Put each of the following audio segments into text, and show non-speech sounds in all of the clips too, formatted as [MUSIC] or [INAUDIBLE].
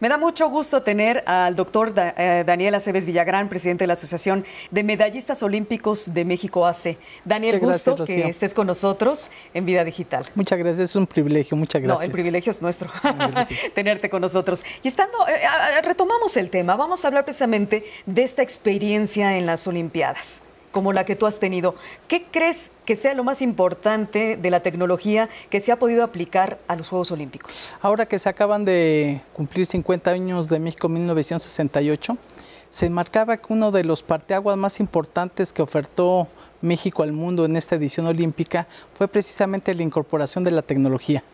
Me da mucho gusto tener al doctor eh, Daniel Aceves Villagrán, presidente de la Asociación de Medallistas Olímpicos de México ACE. Daniel, gusto que estés con nosotros en Vida Digital. Muchas gracias, es un privilegio, muchas gracias. No, el privilegio es nuestro [LAUGHS] tenerte con nosotros. Y estando, eh, retomamos el tema, vamos a hablar precisamente de esta experiencia en las Olimpiadas como la que tú has tenido. ¿Qué crees que sea lo más importante de la tecnología que se ha podido aplicar a los Juegos Olímpicos? Ahora que se acaban de cumplir 50 años de México 1968, se marcaba que uno de los parteaguas más importantes que ofertó México al mundo en esta edición olímpica fue precisamente la incorporación de la tecnología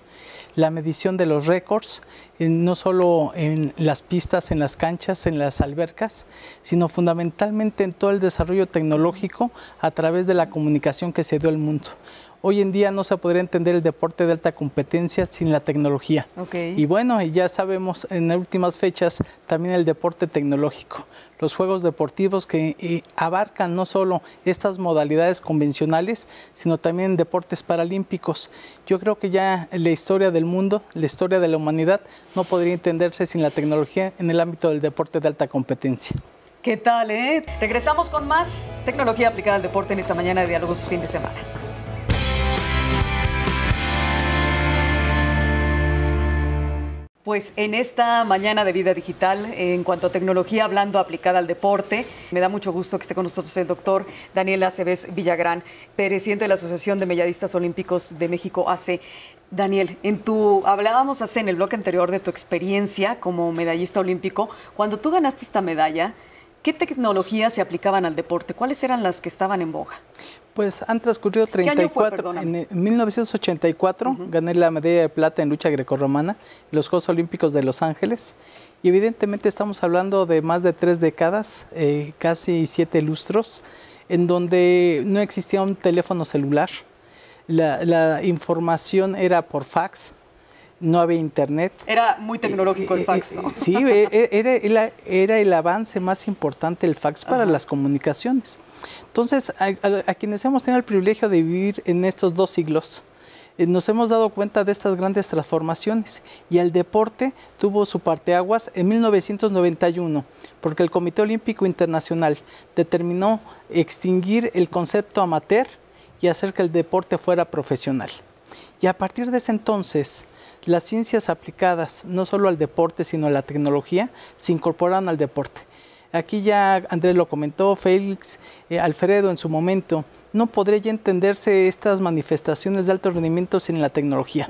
la medición de los récords, eh, no solo en las pistas, en las canchas, en las albercas, sino fundamentalmente en todo el desarrollo tecnológico a través de la comunicación que se dio al mundo hoy en día no se podría entender el deporte de alta competencia sin la tecnología. Y bueno, ya sabemos en últimas fechas también el deporte tecnológico, los juegos deportivos que eh, abarcan no solo estas modalidades convencionales, sino también deportes paralímpicos. Yo creo que ya la historia del mundo, la historia de la humanidad, no podría entenderse sin la tecnología en el ámbito del deporte de alta competencia. ¿Qué tal, eh? Regresamos con más tecnología aplicada al deporte en esta mañana de Diálogos Fin de Semana. Pues en esta mañana de vida digital, en cuanto a tecnología, hablando aplicada al deporte, me da mucho gusto que esté con nosotros el doctor Daniel Aceves Villagrán, presidente de la Asociación de Medallistas Olímpicos de México, AC. Daniel, en tu hablábamos hace en el bloque anterior de tu experiencia como medallista olímpico. Cuando tú ganaste esta medalla, ¿Qué tecnologías se aplicaban al deporte? ¿Cuáles eran las que estaban en boga? Pues han transcurrido 34. en 1984 gané la medalla de plata en lucha grecorromana en los Juegos Olímpicos de Los Ángeles. Y evidentemente estamos hablando de más de tres décadas, eh, casi siete lustros, en donde no existía un teléfono celular. La, la información era por fax, no había internet. Era muy tecnológico el eh, eh, fax, eh, ¿no? Sí, [LAUGHS] era, el avance más importante, el fax para las comunicaciones. Entonces, a, quienes hemos tenido el privilegio de vivir en estos dos siglos, nos hemos dado cuenta de estas grandes transformaciones y el deporte tuvo su parteaguas en 1991, porque el Comité Olímpico Internacional determinó extinguir el concepto amateur y hacer que el deporte fuera profesional. Y a partir de ese entonces, las ciencias aplicadas no solo al deporte, sino a la tecnología, se incorporan al deporte. Aquí ya Andrés lo comentó, Félix, eh, Alfredo en su momento, no podría ya entenderse estas manifestaciones de alto rendimiento sin la tecnología.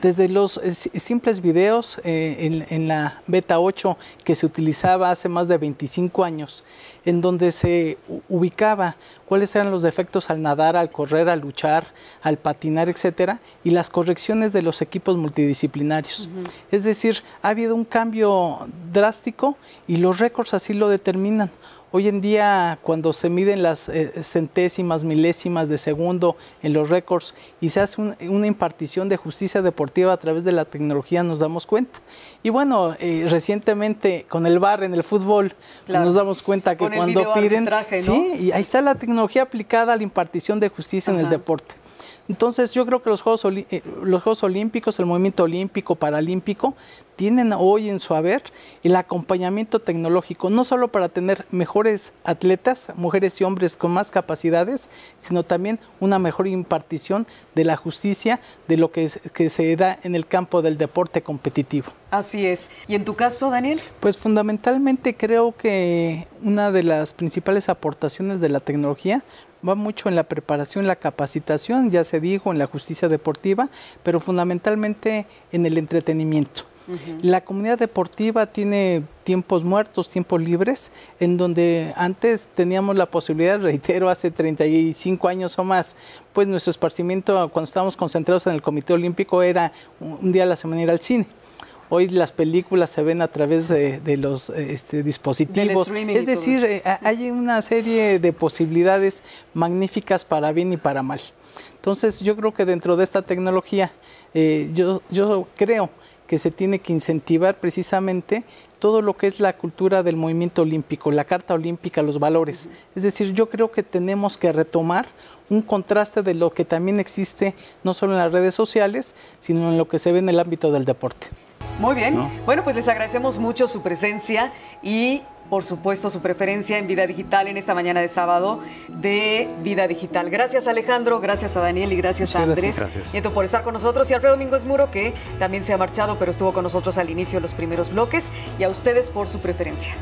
Desde los eh, simples videos eh, en, la beta 8 que se utilizaba hace más de 25 años, en donde se ubicaba cuáles eran los defectos al nadar, al correr, al luchar, al patinar, etcétera, y las correcciones de los equipos multidisciplinarios. Es decir, ha habido un cambio drástico y los récords así lo determinan. Hoy en día, cuando se miden las eh, centésimas, milésimas de segundo en los récords y se hace una impartición de justicia deportiva a través de la tecnología, nos damos cuenta. Y bueno, eh, recientemente con el bar en el fútbol, pues, nos damos cuenta que cuando piden... Sí, y ahí está la tecnología aplicada a la impartición de justicia en el deporte. Entonces yo creo que los Juegos, eh, los Juegos Olímpicos, el movimiento olímpico, paralímpico, tienen hoy en su haber el acompañamiento tecnológico, no solo para tener mejores atletas, mujeres y hombres con más capacidades, sino también una mejor impartición de la justicia, de lo que se da en el campo del deporte competitivo. Así es. ¿Y en tu caso, Daniel? Pues fundamentalmente creo que una de las principales aportaciones de la tecnología va mucho en la preparación, la capacitación, ya se dijo, en la justicia deportiva, pero fundamentalmente en el entretenimiento. La comunidad deportiva tiene tiempos muertos, tiempos libres, en donde antes teníamos la posibilidad, reitero, hace 35 años o más, pues nuestro esparcimiento cuando estábamos concentrados en el Comité Olímpico era un día a la semana ir al cine. Hoy las películas se ven a través de, los eh, este, dispositivos. Es decir, eh, hay una serie de posibilidades magníficas para bien y para mal. Entonces yo creo que dentro de esta tecnología, eh, yo, creo que se tiene que incentivar precisamente todo lo que es la cultura del movimiento olímpico, la Carta Olímpica, los valores. Es decir, yo creo que tenemos que retomar un contraste de lo que también existe no solo en las redes sociales, sino en lo que se ve en el ámbito del deporte. Muy bien. Bueno, pues les agradecemos mucho su presencia y por supuesto, su preferencia en Vida Digital en esta mañana de sábado de Vida Digital. Gracias Alejandro, gracias a Daniel y gracias a Andrés gracias. Nieto por estar con nosotros y Alfredo Domingo Muro que también se ha marchado pero estuvo con nosotros al inicio de los primeros bloques y a ustedes por su preferencia.